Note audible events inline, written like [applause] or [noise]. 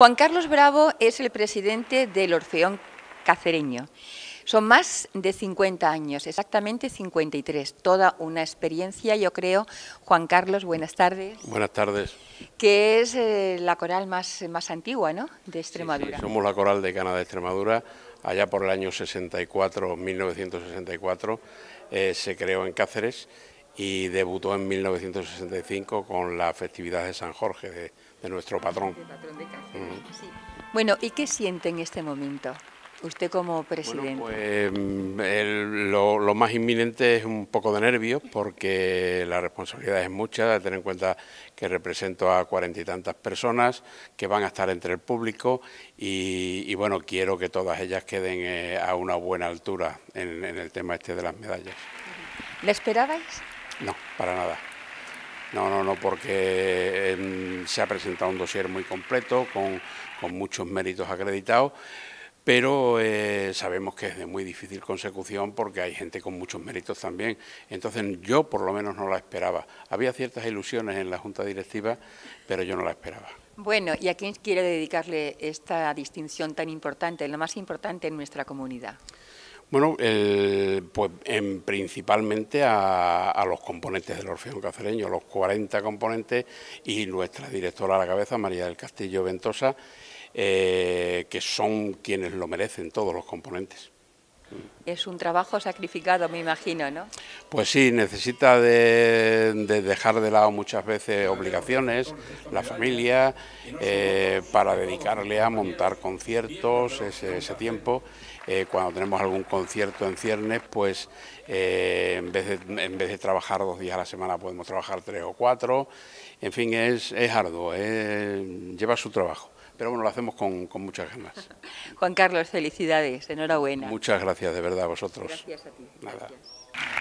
Juan Carlos Bravo es el presidente del Orfeón Cacereño. Son más de 50 años, exactamente 53, toda una experiencia, yo creo. Juan Carlos, buenas tardes. Buenas tardes. Que es eh, la coral más, más antigua, ¿no?, de Extremadura. somos la coral de de de Extremadura. Allá por el año 64, 1964, eh, se creó en Cáceres y debutó en 1965 con la festividad de San Jorge, de, nuestro ah, patrón. Bueno, ¿y qué siente en este momento usted como presidente? pues, lo, más inminente es un poco de nervios porque la responsabilidad es mucha, tener en cuenta que represento a cuarenta y tantas personas que van a estar entre el público y, bueno, quiero que todas ellas queden eh, a una buena altura en, en el tema este de las medallas. ¿La esperabais? No, para nada. No, no, no, porque em, se ha presentado un dossier muy completo, con, muchos méritos acreditados, pero eh, sabemos que es de muy difícil consecución porque hay gente con muchos méritos también. Entonces yo por lo menos no la esperaba. Había ciertas ilusiones en la Junta Directiva, pero yo no la esperaba. Bueno, ¿y a quién quiere dedicarle esta distinción tan importante, lo más importante en nuestra comunidad? Bueno, eh, pues principalmente a, los componentes del Orfeón Cacereño, los 40 componentes y nuestra directora a la cabeza, María del Castillo Ventosa, eh, que son quienes lo merecen, todos los componentes. Es un trabajo sacrificado, me imagino, ¿no? Pues sí, necesita de, dejar de lado muchas veces obligaciones, la familia, eh, para dedicarle a montar conciertos ese, tiempo. Eh, cuando tenemos algún concierto en ciernes, pues eh, en, vez de, trabajar dos días a la semana podemos trabajar tres o cuatro. En fin, es, arduo, lleva su trabajo pero bueno, lo hacemos con, muchas ganas. [laughs] Juan Carlos, felicidades, enhorabuena. Muchas gracias de verdad a vosotros. Gracias a ti. Nada.